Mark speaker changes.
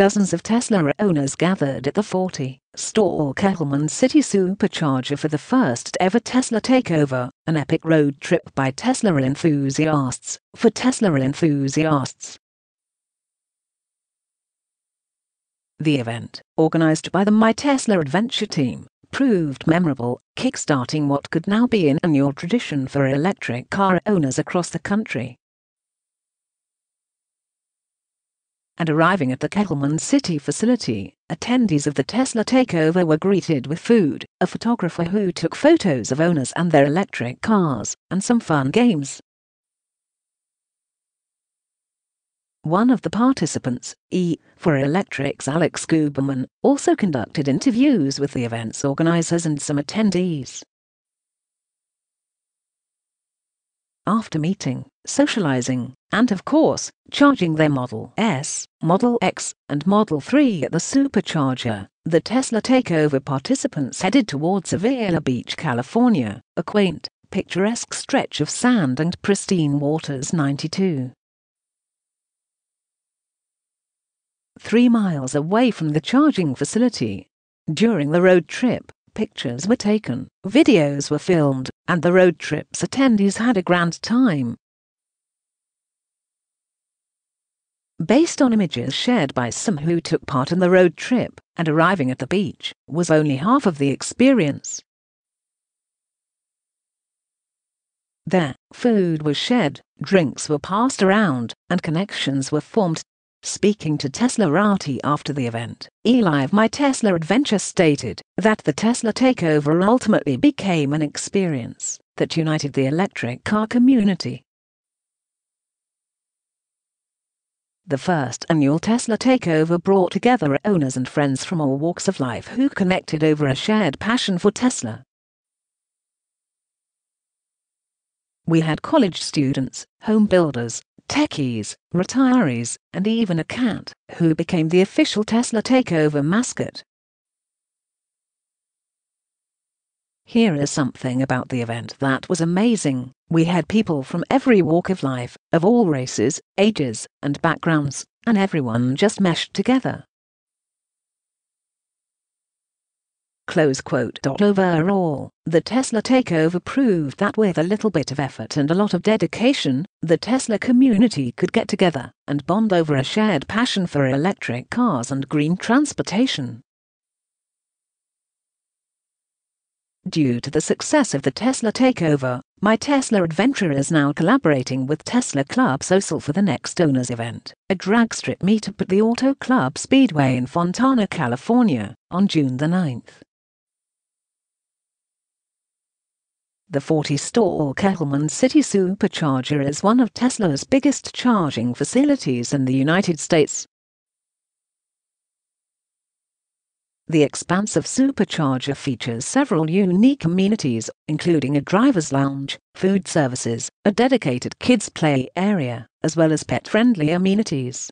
Speaker 1: dozens of Tesla owners gathered at the 40-stall Kettleman City Supercharger for the first ever Tesla takeover, an epic road trip by Tesla enthusiasts, for Tesla enthusiasts. The event, organized by the My Tesla Adventure team, proved memorable, kickstarting what could now be an annual tradition for electric car owners across the country. and arriving at the Kettleman City facility, attendees of the Tesla takeover were greeted with food, a photographer who took photos of owners and their electric cars, and some fun games. One of the participants, E, for Electrics Alex Guberman, also conducted interviews with the event's organizers and some attendees. after meeting, socializing, and of course, charging their Model S, Model X, and Model 3 at the supercharger, the Tesla Takeover participants headed towards Avila Beach, California, a quaint, picturesque stretch of sand and pristine waters 92. Three miles away from the charging facility. During the road trip, Pictures were taken, videos were filmed, and the road trip's attendees had a grand time. Based on images shared by some who took part in the road trip and arriving at the beach, was only half of the experience. There, food was shared, drinks were passed around, and connections were formed Speaking to Tesla Rati after the event, Eli of My Tesla Adventure stated that the Tesla takeover ultimately became an experience that united the electric car community. The first annual Tesla takeover brought together owners and friends from all walks of life who connected over a shared passion for Tesla. We had college students, home builders, techies, retirees, and even a cat, who became the official Tesla takeover mascot. Here is something about the event that was amazing. We had people from every walk of life, of all races, ages, and backgrounds, and everyone just meshed together. Overall, the Tesla takeover proved that with a little bit of effort and a lot of dedication, the Tesla community could get together and bond over a shared passion for electric cars and green transportation. Due to the success of the Tesla takeover, my Tesla adventure is now collaborating with Tesla Club Social for the next owners event, a drag strip meetup at the Auto Club Speedway in Fontana, California, on June the 9th. The 40-stall Kettleman City Supercharger is one of Tesla's biggest charging facilities in the United States. The expansive supercharger features several unique amenities, including a driver's lounge, food services, a dedicated kids' play area, as well as pet-friendly amenities.